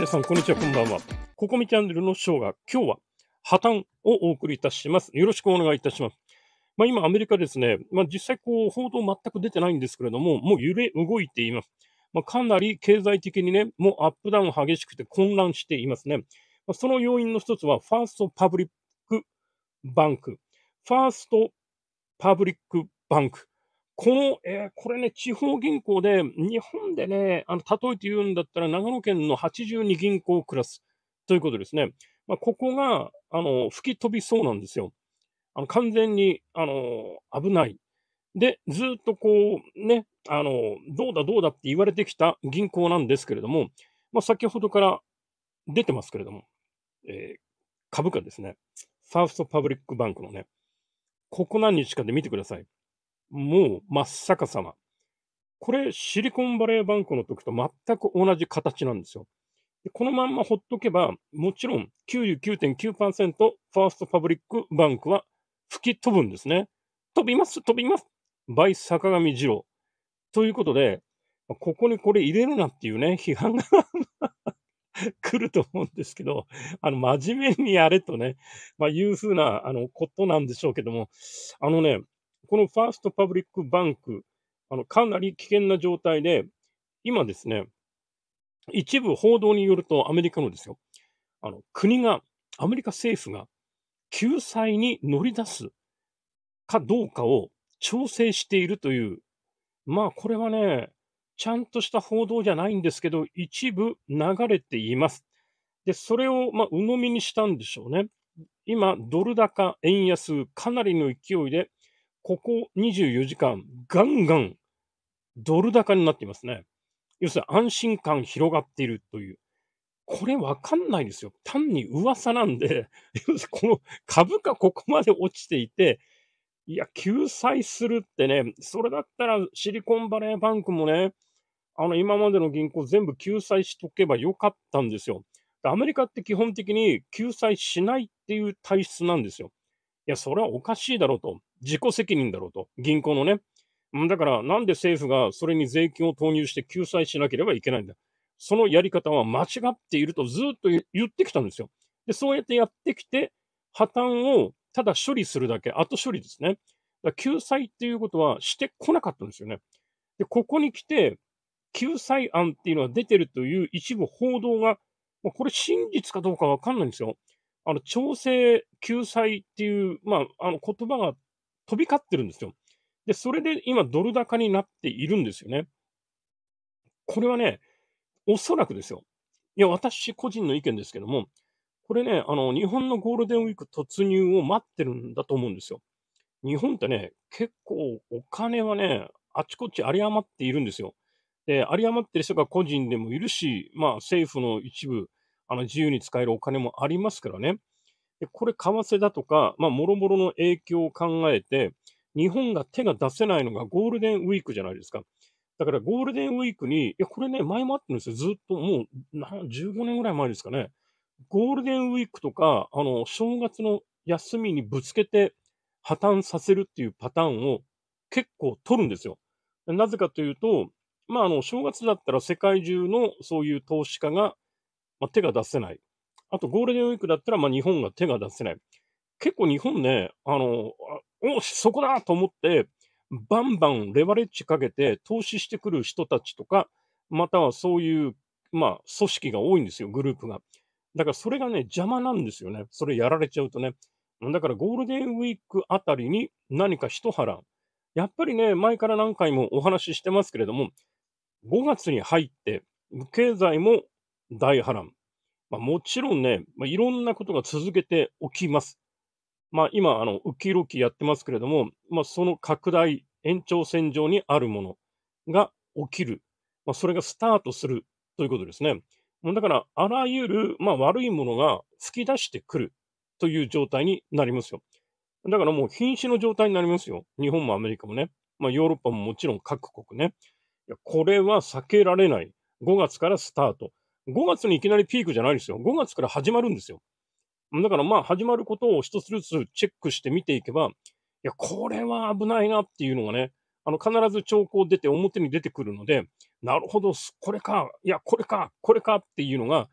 皆さん、こんにちは、こんばんは。ココミチャンネルのショーが今日は破綻をお送りいたします。よろしくお願いいたします。まあ、今、アメリカですね、まあ、実際こう、報道全く出てないんですけれども、もう揺れ動いています。まあ、かなり経済的にね、もうアップダウン激しくて混乱していますね。まあ、その要因の一つは、ファーストパブリックバンク。ファーストパブリックバンク。この、えー、これね、地方銀行で、日本でね、あの、例えて言うんだったら、長野県の82銀行クラスということですね。まあ、ここが、あの、吹き飛びそうなんですよ。あの、完全に、あの、危ない。で、ずっとこう、ね、あの、どうだどうだって言われてきた銀行なんですけれども、まあ、先ほどから出てますけれども、えー、株価ですね。ファーストパブリックバンクのね、ここ何日かで見てください。もう真っ逆さま。これ、シリコンバレーバンクの時と全く同じ形なんですよ。でこのまんまほっとけば、もちろん99.9%ファーストパブリックバンクは吹き飛ぶんですね。飛びます、飛びます。バイ坂上二郎。ということで、ここにこれ入れるなっていうね、批判が 来ると思うんですけど、あの、真面目にやれとね、まあ、いうふうな、あの、ことなんでしょうけども、あのね、このファーストパブリックバンク、あのかなり危険な状態で、今ですね、一部報道によると、アメリカのですよ、あの国が、アメリカ政府が救済に乗り出すかどうかを調整しているという、まあこれはね、ちゃんとした報道じゃないんですけど、一部流れています。で、それをまあ鵜呑みにしたんでしょうね。今、ドル高、円安、かなりの勢いでここ24時間、ガンガンドル高になっていますね。要するに安心感広がっているという。これわかんないですよ。単に噂なんで、要するにこの株価ここまで落ちていて、いや、救済するってね、それだったらシリコンバレーバンクもね、あの、今までの銀行全部救済しとけばよかったんですよ。アメリカって基本的に救済しないっていう体質なんですよ。いや、それはおかしいだろうと。自己責任だろうと。銀行のね。だから、なんで政府がそれに税金を投入して救済しなければいけないんだ。そのやり方は間違っているとずっと言ってきたんですよ。で、そうやってやってきて、破綻をただ処理するだけ、後処理ですね。だ救済っていうことはしてこなかったんですよね。で、ここに来て、救済案っていうのは出てるという一部報道が、まあ、これ真実かどうかわかんないんですよ。あの、調整救済っていう、まあ、あの言葉が飛び交ってるんですよ。で、それで今ドル高になっているんですよね。これはね、おそらくですよ。いや、私個人の意見ですけども、これね、あの、日本のゴールデンウィーク突入を待ってるんだと思うんですよ。日本ってね、結構お金はね、あちこち有り余っているんですよ。で、有り余ってる人が個人でもいるし、まあ政府の一部、あの自由に使えるお金もありますからね。でこれ、為替だとか、まあ、もろもろの影響を考えて、日本が手が出せないのがゴールデンウィークじゃないですか。だからゴールデンウィークに、いや、これね、前もあったんですよ。ずっともう、15年ぐらい前ですかね。ゴールデンウィークとか、あの、正月の休みにぶつけて破綻させるっていうパターンを結構取るんですよ。なぜかというと、まあ、あの、正月だったら世界中のそういう投資家が、まあ、手が出せない。あとゴールデンウィークだったら、まあ日本が手が出せない。結構日本ね、あの、おし、そこだと思って、バンバンレバレッジかけて投資してくる人たちとか、またはそういう、まあ、組織が多いんですよ、グループが。だからそれがね、邪魔なんですよね。それやられちゃうとね。だからゴールデンウィークあたりに何か一波乱。やっぱりね、前から何回もお話ししてますけれども、5月に入って、経済も大波乱。まあ、もちろんね、まあ、いろんなことが続けて起きます。まあ、今、あの、ウキロキやってますけれども、まあ、その拡大、延長線上にあるものが起きる。まあ、それがスタートするということですね。だから、あらゆる、まあ、悪いものが吹き出してくるという状態になりますよ。だからもう瀕死の状態になりますよ。日本もアメリカもね。まあ、ヨーロッパももちろん各国ね。いやこれは避けられない。5月からスタート。5月にいきなりピークじゃないんですよ。5月から始まるんですよ。だからまあ始まることを一つずつチェックして見ていけば、いや、これは危ないなっていうのがね、あの、必ず兆候出て表に出てくるので、なるほど、これか、いや、これか、これかっていうのが、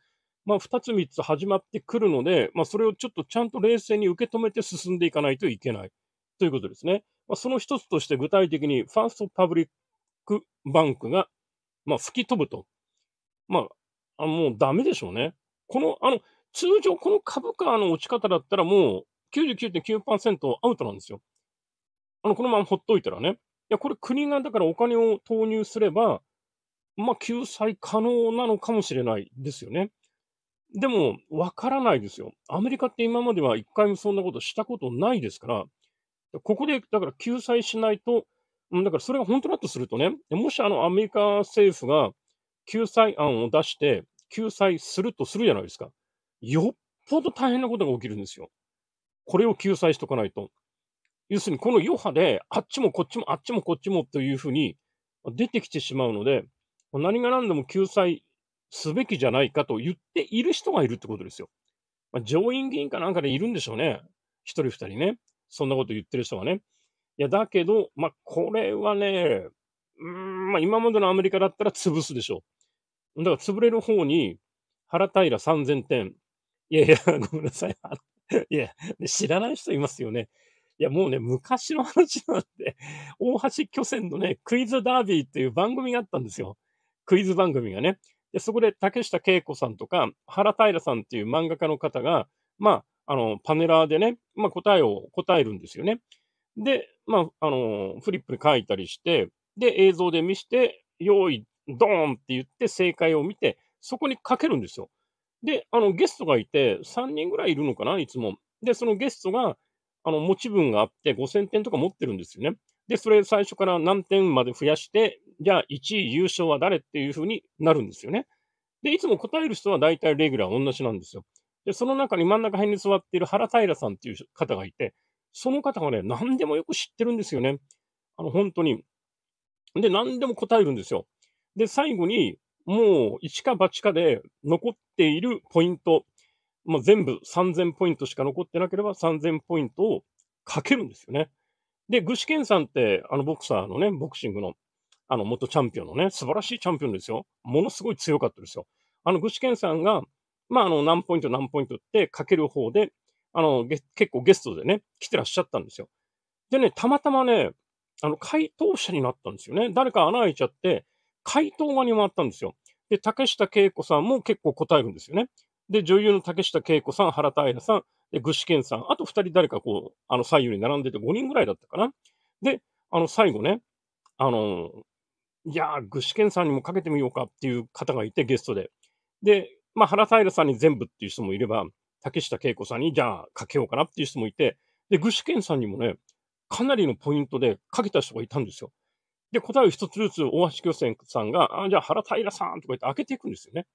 まあ、二つ三つ始まってくるので、まあ、それをちょっとちゃんと冷静に受け止めて進んでいかないといけないということですね。まあ、その一つとして具体的に、ファーストパブリックバンクが、まあ、吹き飛ぶと。まあ、あもうダメでしょうね。この、あの、通常この株価の落ち方だったらもう99.9%アウトなんですよ。あの、このままほっといたらね。いや、これ国がだからお金を投入すれば、まあ、救済可能なのかもしれないですよね。でも、わからないですよ。アメリカって今までは一回もそんなことしたことないですから、ここで、だから救済しないと、だからそれが本当だとするとね、もしあのアメリカ政府が、救済案を出して、救済するとするじゃないですか。よっぽど大変なことが起きるんですよ。これを救済しとかないと。要するに、この余波で、あっちもこっちもあっちもこっちもというふうに出てきてしまうので、何が何でも救済すべきじゃないかと言っている人がいるってことですよ。まあ、上院議員かなんかでいるんでしょうね。一人二人ね。そんなこと言ってる人がね。いや、だけど、まあ、これはね、うん、まあ、今までのアメリカだったら潰すでしょう。だから潰れる方に、原平3000点。いやいや、ごめんなさい。いや、知らない人いますよね。いや、もうね、昔の話なんで、大橋巨船のね、クイズダービーっていう番組があったんですよ。クイズ番組がね。で、そこで竹下恵子さんとか、原平さんっていう漫画家の方が、まあ、あの、パネラーでね、まあ、答えを答えるんですよね。で、まあ、あの、フリップに書いたりして、で、映像で見して、用意、ドーンって言って正解を見て、そこにかけるんですよ。で、あの、ゲストがいて、3人ぐらいいるのかな、いつも。で、そのゲストが、あの、持ち分があって、5000点とか持ってるんですよね。で、それ最初から何点まで増やして、じゃあ1位優勝は誰っていうふうになるんですよね。で、いつも答える人は大体レギュラー同じなんですよ。で、その中に真ん中辺に座っている原平さんっていう方がいて、その方がね、何でもよく知ってるんですよね。あの、本当に。で、何でも答えるんですよ。で、最後に、もう一か八かで残っているポイント、まあ、全部3000ポイントしか残ってなければ3000ポイントをかけるんですよね。で、具志堅さんって、あの、ボクサーのね、ボクシングの、あの、元チャンピオンのね、素晴らしいチャンピオンですよ。ものすごい強かったですよ。あの、具志堅さんが、まあ、あの、何ポイント何ポイントってかける方で、あの、結構ゲストでね、来てらっしゃったんですよ。でね、たまたまね、あの、回答者になったんですよね。誰か穴開いちゃって、回答がに回ったんですよ。で、竹下恵子さんも結構答えるんですよね。で、女優の竹下恵子さん、原平さん、で、具志堅さん、あと2人誰かこう、あの、左右に並んでて5人ぐらいだったかな。で、あの、最後ね、あの、いやー、具志堅さんにもかけてみようかっていう方がいて、ゲストで。で、まあ、原平さんに全部っていう人もいれば、竹下恵子さんにじゃあかけようかなっていう人もいて、で、具志堅さんにもね、かなりのポイントでかけた人がいたんですよ。で、答えを一つずつ大橋巨泉さんが、あ、じゃあ原平さんとか言って開けていくんですよね。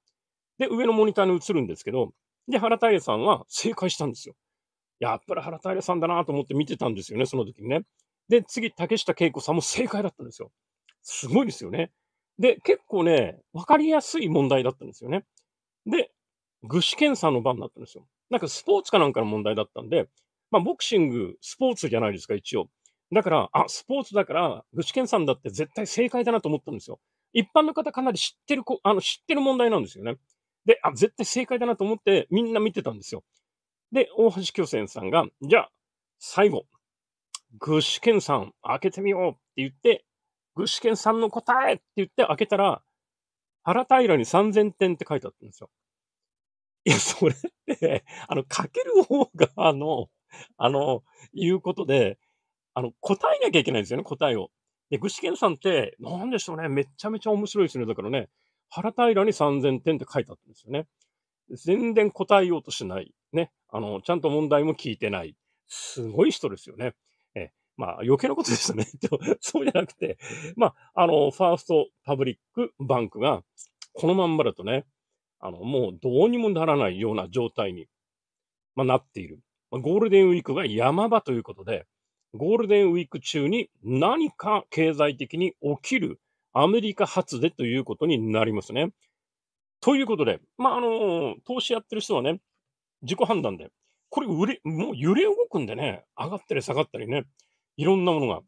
で、上のモニターに映るんですけど、で、原平さんは正解したんですよ。やっぱり原平さんだなと思って見てたんですよね、その時にね。で、次、竹下恵子さんも正解だったんですよ。すごいですよね。で、結構ね、わかりやすい問題だったんですよね。で、具志堅さんの番だったんですよ。なんかスポーツかなんかの問題だったんで、まあボクシング、スポーツじゃないですか、一応。だから、あ、スポーツだから、具志堅さんだって絶対正解だなと思ったんですよ。一般の方かなり知ってる子、あの、知ってる問題なんですよね。で、あ、絶対正解だなと思ってみんな見てたんですよ。で、大橋巨泉さんが、じゃあ、最後、具志堅さん、開けてみようって言って、具志堅さんの答えって言って開けたら、原平に3000点って書いてあったんですよ。いや、それって、あの、かける方が、あの、あの、いうことで、あの、答えなきゃいけないんですよね、答えを。で、具志堅さんって、なんでしょうね、めちゃめちゃ面白いですね。だからね、原平に3000点って書いてあったんですよね。全然答えようとしない。ね。あの、ちゃんと問題も聞いてない。すごい人ですよね。え、まあ、余計なことですよね。そうじゃなくて、まあ、あの、ファーストパブリックバンクが、このまんまだとね、あの、もうどうにもならないような状態に、まあ、なっている。まあ、ゴールデンウィークが山場ということで、ゴールデンウィーク中に何か経済的に起きるアメリカ発でということになりますね。ということで、まあ、あの、投資やってる人はね、自己判断で、これ売れ、もう揺れ動くんでね、上がったり下がったりね、いろんなものが。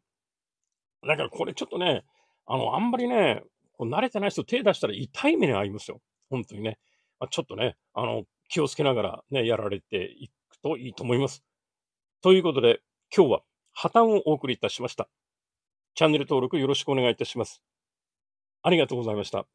だからこれちょっとね、あの、あんまりね、こう慣れてない人手出したら痛い目に遭いますよ。本当にね。まあ、ちょっとね、あの、気をつけながらね、やられていくといいと思います。ということで、今日は破綻をお送りいたしました。チャンネル登録よろしくお願いいたします。ありがとうございました。